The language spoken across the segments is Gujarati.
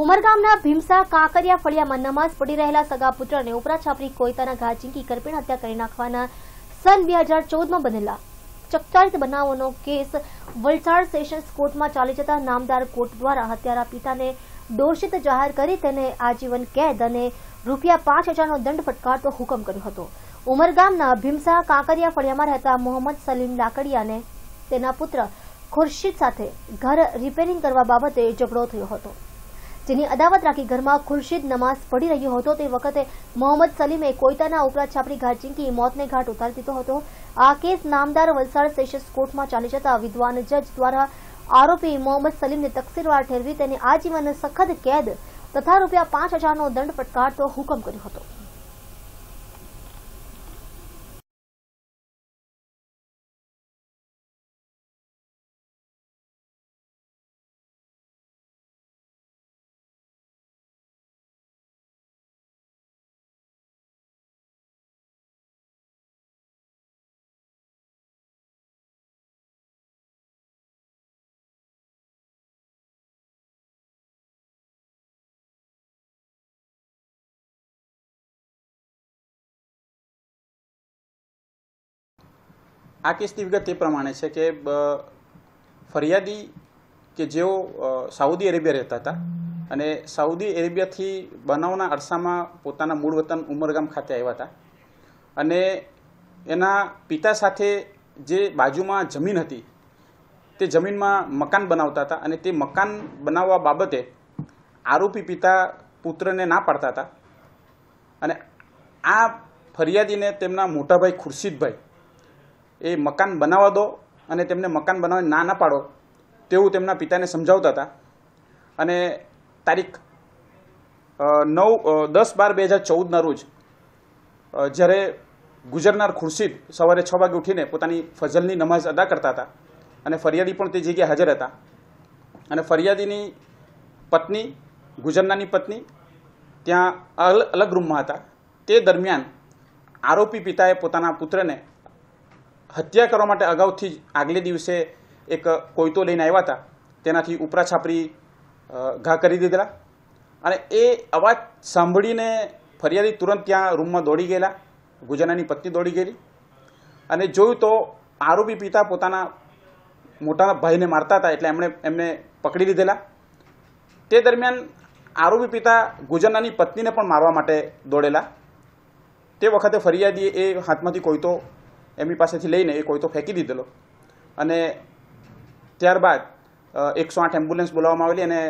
ઉમરગામના ભીમસા કાંકરિયા ફળિયામાં નમાઝ પડી રહેલા સગા પુત્રને ઉપરા છાપરી કોઈતાના ઘા ચીંકી કરપીણ હત્યા કરી નાખવાના સન બે હજાર ચૌદમાં બનેલા ચકચારિત બનાવોનો કેસ વલસાડ સેશન્સ કોર્ટમાં ચાલી જતા નામદાર કોર્ટ દ્વારા હત્યારા પિતાને દોષિત જાહેર કરી તેને આજીવન કેદ અને રૂપિયા પાંચ હજારનો દંડ ફટકારતો હુકમ કર્યો હતો ઉમરગામના ભીમસા કાંકરિયા ફળિયામાં રહેતા મોહમ્મદ સલીમ લાકડિયાને તેના પુત્ર ખુરશીદ સાથે ઘર રિપેરિંગ કરવા બાબતે ઝઘડો થયો હતો જેની અદાવત રાખી ઘરમાં ખુરશીદ નમાઝ પડી રહ્યો હતો તે વખતે મોહમ્મદ સલીમે કોઈતાના ઉપરા છાપરી ઘાટ ચીંકી મોતને ઘાટ ઉતારી દીધો હતો આ કેસ નામદાર વલસાડ સેશન્સ કોર્ટમાં ચાલી જતા વિદ્વાન જજ દ્વારા આરોપી મોહમ્મદ સલીમને તકસીરવાર ઠેરવી તેને આજીવન સખત કેદ તથા રૂપિયા પાંચ હજારનો દંડ ફટકારતો હુકમ કર્યો હતો આ કેસની વિગત એ પ્રમાણે છે કે ફરિયાદી કે જેઓ સાઉદી અરેબિયા રહેતા હતા અને સાઉદી અરેબિયાથી બનાવના અરસામાં પોતાના મૂળ વતન ઉમરગામ ખાતે આવ્યા હતા અને એના પિતા સાથે જે બાજુમાં જમીન હતી તે જમીનમાં મકાન બનાવતા હતા અને તે મકાન બનાવવા બાબતે આરોપી પિતા પુત્રને ના પાડતા હતા અને આ ફરિયાદીને તેમના મોટાભાઈ ખુરશીદભાઈ એ મકાન બનાવવા દો અને તેમને મકાન બનાવીને ના ના પાડો તેવું તેમના પિતાને સમજાવતા હતા અને તારીખ નવ દસ બાર બે હજાર ચૌદના રોજ જ્યારે ગુજરનાર ખુરશીદ સવારે છ વાગે ઉઠીને પોતાની ફઝલની નમાઝ અદા કરતા હતા અને ફરિયાદી પણ તે જગ્યાએ હાજર હતા અને ફરિયાદીની પત્ની ગુજરનાની પત્ની ત્યાં અલગ અલગ રૂમમાં હતા તે દરમિયાન આરોપી પિતાએ પોતાના પુત્રને હત્યા કરવા માટે અગાઉથી જ આગલે દિવસે એક કોયતો લઈને આવ્યા હતા તેનાથી ઉપરા છાપરી ઘા કરી દીધેલા અને એ અવાજ સાંભળીને ફરિયાદી તુરંત ત્યાં રૂમમાં દોડી ગયેલા ગુજરાની પત્ની દોડી ગયેલી અને જોયું તો આરોપી પિતા પોતાના મોટા ભાઈને મારતા હતા એટલે એમણે એમને પકડી લીધેલા તે દરમિયાન આરોપી પિતા ગુજરાની પત્નીને પણ મારવા માટે દોડેલા તે વખતે ફરિયાદીએ એ હાથમાંથી કોઈતો એમની પાસેથી લઈને એ કોઈ તો ફેંકી દીધેલો અને ત્યારબાદ એકસો આઠ એમ્બ્યુલન્સ બોલાવવામાં આવેલી અને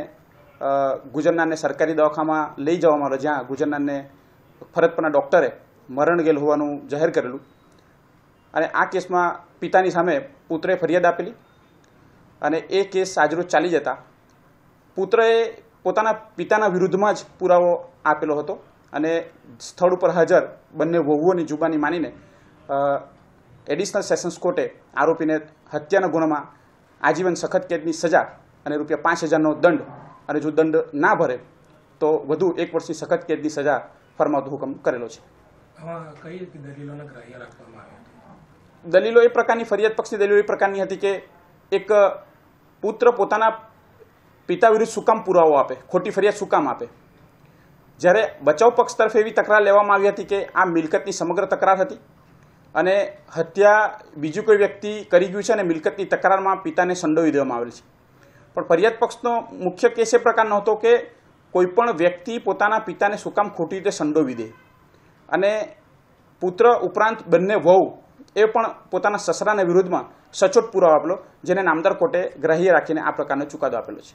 ગુજરનારને સરકારી દવાખામાં લઈ જવામાં આવેલો જ્યાં ગુજરનારને ફરજપના પરના ડૉક્ટરે મરણ ગયેલ હોવાનું જાહેર કરેલું અને આ કેસમાં પિતાની સામે પુત્રે ફરિયાદ આપેલી અને એ કેસ આજરોજ ચાલી જતા પુત્રએ પોતાના પિતાના વિરુદ્ધમાં જ પુરાવો આપેલો હતો અને સ્થળ ઉપર હાજર બંને વહુઓની જુબાની માનીને એડિશનલ સેશન્સ કોર્ટે આરોપીને હત્યાના ગુનામાં આજીવન સખત કેદની સજા અને રૂપિયા પાંચ હજારનો દંડ અને જો દંડ ના ભરે તો વધુ એક વર્ષની સખત કેદની સજા ફરમાવતો હુકમ કરેલો છે દલીલો એ પ્રકારની ફરિયાદ પક્ષની દલીલો એ પ્રકારની હતી કે એક પુત્ર પોતાના પિતા વિરુદ્ધ સુકામ પુરાવો આપે ખોટી ફરિયાદ સુકામ આપે જ્યારે બચાવ પક્ષ તરફ એવી તકરાર લેવામાં આવી હતી કે આ મિલકતની સમગ્ર તકરાર હતી અને હત્યા બીજું કોઈ વ્યક્તિ કરી ગયું છે અને મિલકતની તકરારમાં પિતાને સંડોવી દેવામાં આવેલ છે પણ ફરિયાદ પક્ષનો મુખ્ય કેસ એ પ્રકારનો હતો કે કોઈપણ વ્યક્તિ પોતાના પિતાને શું કામ ખોટી રીતે સંડોવી દે અને પુત્ર ઉપરાંત બંને વહુ એ પણ પોતાના સસરાના વિરુદ્ધમાં સચોટ પુરાવા આપેલો જેને નામદાર કોર્ટે ગ્રાહ્ય રાખીને આ પ્રકારનો ચુકાદો આપેલો છે